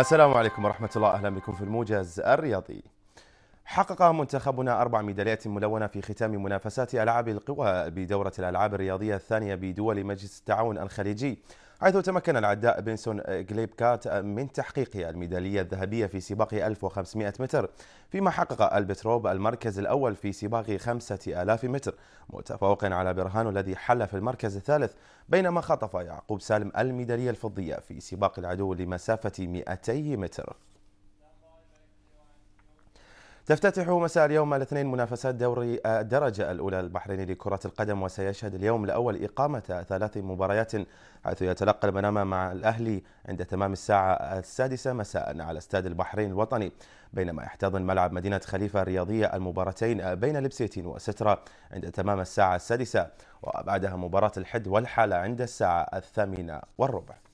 السلام عليكم ورحمة الله أهلا بكم في الموجز الرياضي حقق منتخبنا أربع ميداليات ملونة في ختام منافسات ألعاب القوى بدورة الألعاب الرياضية الثانية بدول مجلس التعاون الخليجي حيث تمكن العداء بنسون غليبكات من تحقيق الميدالية الذهبية في سباق 1500 متر فيما حقق البتروب المركز الأول في سباق 5000 متر متفوق على برهان الذي حل في المركز الثالث بينما خطف يعقوب سالم الميدالية الفضية في سباق العدو لمسافة 200 متر تفتتح مساء اليوم الاثنين منافسات دوري الدرجة الأولى البحريني لكرة القدم وسيشهد اليوم الأول إقامة ثلاث مباريات حيث يتلقى المنامة مع الأهلي عند تمام الساعة السادسة مساء على استاد البحرين الوطني بينما يحتضن ملعب مدينة خليفة الرياضية المباراتين بين لبسيتين وسترة عند تمام الساعة السادسة وبعدها مباراة الحد والحالة عند الساعة الثامنة والربع